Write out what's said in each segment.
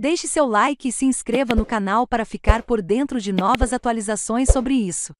Deixe seu like e se inscreva no canal para ficar por dentro de novas atualizações sobre isso.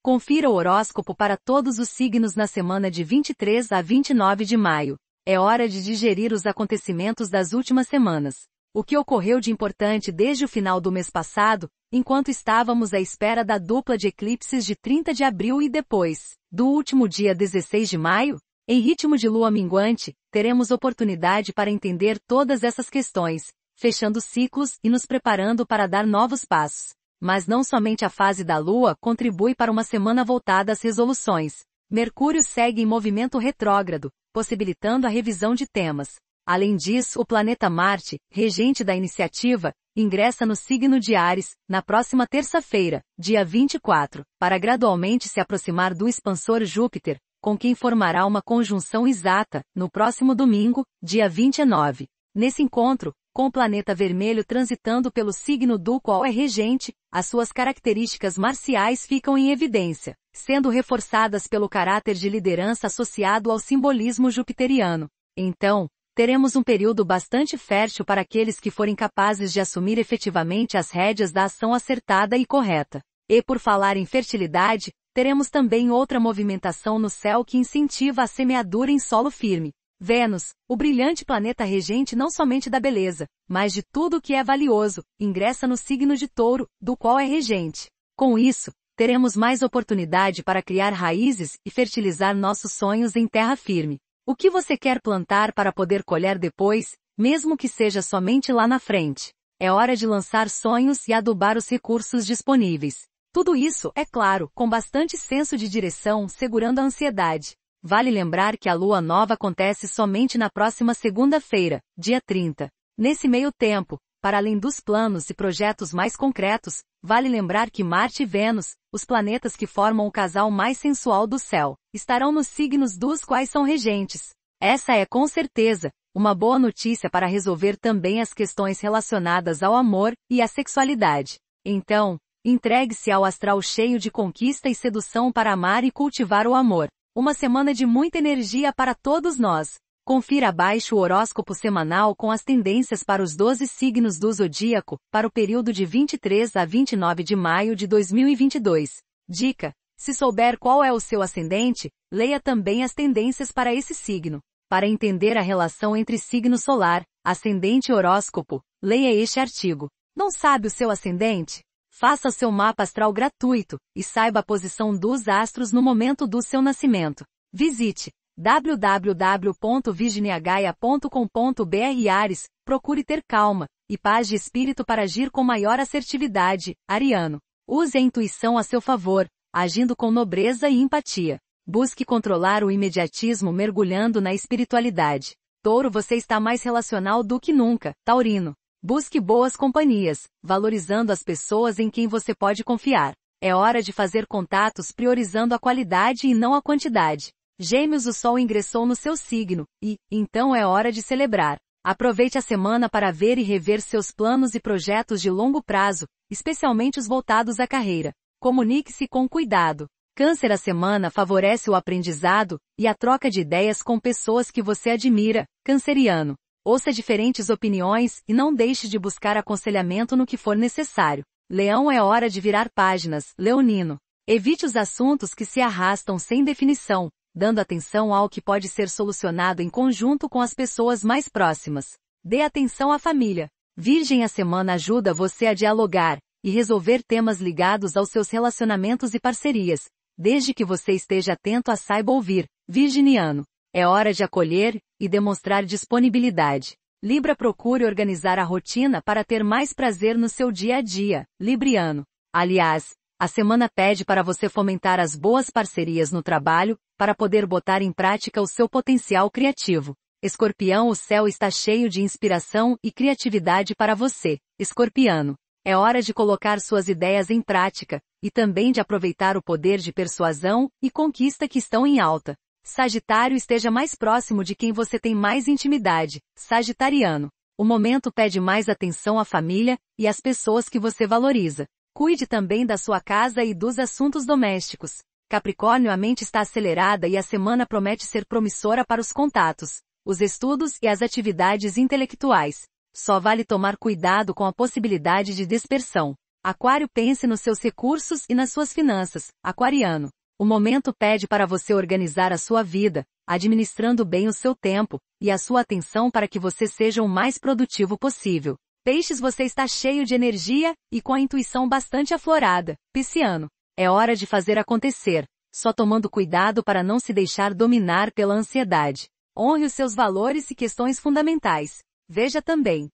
Confira o horóscopo para todos os signos na semana de 23 a 29 de maio. É hora de digerir os acontecimentos das últimas semanas. O que ocorreu de importante desde o final do mês passado, enquanto estávamos à espera da dupla de eclipses de 30 de abril e depois, do último dia 16 de maio, em ritmo de lua minguante, teremos oportunidade para entender todas essas questões, fechando ciclos e nos preparando para dar novos passos. Mas não somente a fase da lua contribui para uma semana voltada às resoluções. Mercúrio segue em movimento retrógrado, possibilitando a revisão de temas. Além disso, o planeta Marte, regente da iniciativa, ingressa no signo de Ares, na próxima terça-feira, dia 24, para gradualmente se aproximar do expansor Júpiter, com quem formará uma conjunção exata, no próximo domingo, dia 29. Nesse encontro, com o planeta vermelho transitando pelo signo do qual é regente, as suas características marciais ficam em evidência, sendo reforçadas pelo caráter de liderança associado ao simbolismo jupiteriano. Então, teremos um período bastante fértil para aqueles que forem capazes de assumir efetivamente as rédeas da ação acertada e correta. E por falar em fertilidade, teremos também outra movimentação no céu que incentiva a semeadura em solo firme. Vênus, o brilhante planeta regente não somente da beleza, mas de tudo o que é valioso, ingressa no signo de touro, do qual é regente. Com isso, teremos mais oportunidade para criar raízes e fertilizar nossos sonhos em terra firme. O que você quer plantar para poder colher depois, mesmo que seja somente lá na frente? É hora de lançar sonhos e adubar os recursos disponíveis. Tudo isso, é claro, com bastante senso de direção, segurando a ansiedade. Vale lembrar que a lua nova acontece somente na próxima segunda-feira, dia 30. Nesse meio tempo, para além dos planos e projetos mais concretos, vale lembrar que Marte e Vênus, os planetas que formam o casal mais sensual do céu, estarão nos signos dos quais são regentes. Essa é com certeza uma boa notícia para resolver também as questões relacionadas ao amor e à sexualidade. Então, Entregue-se ao astral cheio de conquista e sedução para amar e cultivar o amor. Uma semana de muita energia para todos nós. Confira abaixo o horóscopo semanal com as tendências para os 12 signos do zodíaco, para o período de 23 a 29 de maio de 2022. Dica: se souber qual é o seu ascendente, leia também as tendências para esse signo. Para entender a relação entre signo solar, ascendente e horóscopo, leia este artigo. Não sabe o seu ascendente? Faça seu mapa astral gratuito e saiba a posição dos astros no momento do seu nascimento. Visite www.virginiagaia.com.br Ares, procure ter calma e paz de espírito para agir com maior assertividade, Ariano. Use a intuição a seu favor, agindo com nobreza e empatia. Busque controlar o imediatismo mergulhando na espiritualidade. Touro, você está mais relacional do que nunca, Taurino. Busque boas companhias, valorizando as pessoas em quem você pode confiar. É hora de fazer contatos priorizando a qualidade e não a quantidade. Gêmeos, o Sol ingressou no seu signo, e, então é hora de celebrar. Aproveite a semana para ver e rever seus planos e projetos de longo prazo, especialmente os voltados à carreira. Comunique-se com cuidado. Câncer a semana favorece o aprendizado e a troca de ideias com pessoas que você admira, canceriano. Ouça diferentes opiniões e não deixe de buscar aconselhamento no que for necessário. Leão é hora de virar páginas, leonino. Evite os assuntos que se arrastam sem definição, dando atenção ao que pode ser solucionado em conjunto com as pessoas mais próximas. Dê atenção à família. Virgem a semana ajuda você a dialogar e resolver temas ligados aos seus relacionamentos e parcerias, desde que você esteja atento a saiba ouvir, virginiano. É hora de acolher e demonstrar disponibilidade. Libra procure organizar a rotina para ter mais prazer no seu dia a dia, Libriano. Aliás, a semana pede para você fomentar as boas parcerias no trabalho, para poder botar em prática o seu potencial criativo. Escorpião, o céu está cheio de inspiração e criatividade para você, Escorpiano. É hora de colocar suas ideias em prática, e também de aproveitar o poder de persuasão e conquista que estão em alta. Sagitário esteja mais próximo de quem você tem mais intimidade, Sagitariano. O momento pede mais atenção à família e às pessoas que você valoriza. Cuide também da sua casa e dos assuntos domésticos. Capricórnio, a mente está acelerada e a semana promete ser promissora para os contatos, os estudos e as atividades intelectuais. Só vale tomar cuidado com a possibilidade de dispersão. Aquário, pense nos seus recursos e nas suas finanças. Aquariano. O momento pede para você organizar a sua vida, administrando bem o seu tempo e a sua atenção para que você seja o mais produtivo possível. Peixes, você está cheio de energia e com a intuição bastante aflorada. Pisciano, é hora de fazer acontecer, só tomando cuidado para não se deixar dominar pela ansiedade. Honre os seus valores e questões fundamentais. Veja também